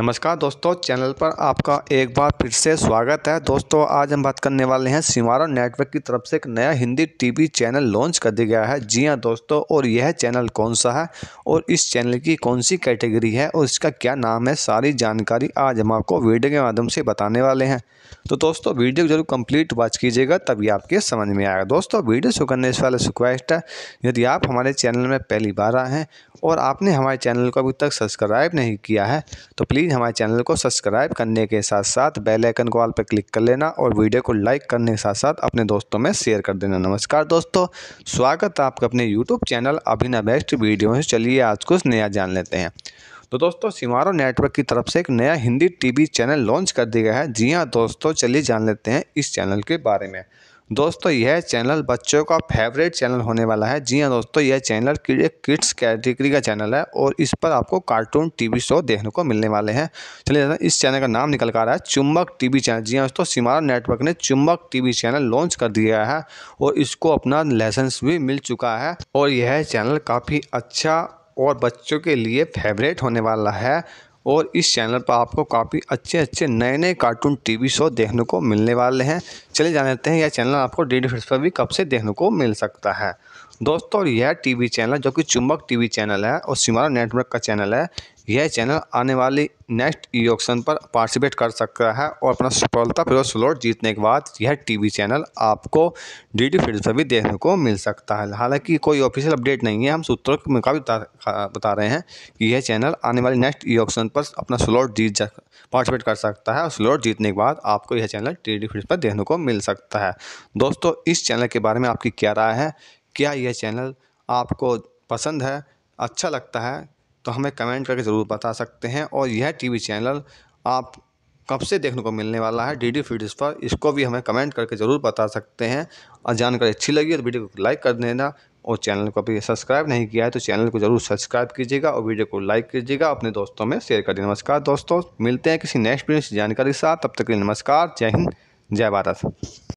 नमस्कार दोस्तों चैनल पर आपका एक बार फिर से स्वागत है दोस्तों आज हम बात करने वाले हैं सिमारा नेटवर्क की तरफ से एक नया हिंदी टीवी चैनल लॉन्च कर दिया गया है जी हां दोस्तों और यह चैनल कौन सा है और इस चैनल की कौन सी कैटेगरी है और इसका क्या नाम है सारी जानकारी आज हम आपको वीडियो के माध्यम से बताने वाले हैं तो दोस्तों वीडियो को जरूर कंप्लीट वॉच कीजिएगा तभी आपके समझ में आएगा दोस्तों वीडियो शुरू करने से वाले रिक्वेस्ट है यदि आप हमारे चैनल में पहली बार आए हैं और आपने हमारे चैनल को अभी तक सब्सक्राइब नहीं किया है तो प्लीज़ प्लीज़ हमारे चैनल को सब्सक्राइब करने के साथ साथ बेल आइकन को ऑल पर क्लिक कर लेना और वीडियो को लाइक करने के साथ साथ अपने दोस्तों में शेयर कर देना नमस्कार दोस्तों स्वागत है आपका अपने YouTube channel Abhinav best video में चलिए आज कुछ नया जान लेते हैं तो दोस्तों सिमारो नेटवर्क की तरफ से एक नया हिंदी टीवी चैनल लॉन्च कर दिया गया है जी हाँ दोस्तों चलिए जान लेते हैं इस चैनल के बारे में दोस्तों यह चैनल बच्चों का फेवरेट चैनल होने वाला है जी हाँ दोस्तों यह चैनल किड्स कैटेगरी का चैनल है और इस पर आपको कार्टून टीवी शो देखने को मिलने वाले हैं चलिए इस चैनल का नाम निकल कर आ रहा है चुम्बक टीवी चैनल जी हाँ दोस्तों सिमारा नेटवर्क ने चुम्बक टीवी चैनल लॉन्च कर दिया है और इसको अपना लाइसेंस भी मिल चुका है और यह चैनल काफ़ी अच्छा और बच्चों के लिए फेवरेट होने वाला है और इस चैनल पर आपको काफ़ी अच्छे अच्छे नए नए कार्टून टीवी शो देखने को मिलने वाले हैं चले जान लेते हैं यह चैनल आपको डी डी पर भी कब से देखने को मिल सकता है दोस्तों यह टीवी चैनल जो कि चुंबक टीवी चैनल है और सिमारा नेटवर्क का चैनल है यह चैनल आने वाली नेक्स्ट ई ऑक्शन पर पार्टिसिपेट कर सकता है और अपना सफलतापूर्वक स्लॉट जीतने के बाद यह टीवी चैनल आपको डी डी फील्ड पर भी देखने को मिल सकता है हालांकि कोई ऑफिशियल अपडेट नहीं है हम सूत्रों के मुकाबले बता रहे हैं कि यह चैनल आने वाले नेक्स्ट ई ऑक्शन पर अपना स्लॉट जीत पार्टिसिपेट कर सकता है और स्लॉट जीतने के बाद आपको यह चैनल डी डी फील्ड पर देखने को मिल सकता है दोस्तों इस चैनल के बारे में आपकी क्या राय है क्या यह चैनल आपको पसंद है अच्छा लगता है तो हमें कमेंट करके ज़रूर बता सकते हैं और यह टीवी चैनल आप कब से देखने को मिलने वाला है डी डी फीड्स पर इसको भी हमें कमेंट करके ज़रूर बता सकते हैं और जानकारी अच्छी लगी तो वीडियो को लाइक कर देना और चैनल को अभी सब्सक्राइब नहीं किया है तो चैनल को ज़रूर सब्सक्राइब कीजिएगा और वीडियो को लाइक कीजिएगा अपने दोस्तों में शेयर कर दीजिए नमस्कार दोस्तों मिलते हैं किसी नेक्स्ट वीडियो से जानकारी के साथ तब तक के लिए नमस्कार जय हिंद जय भारत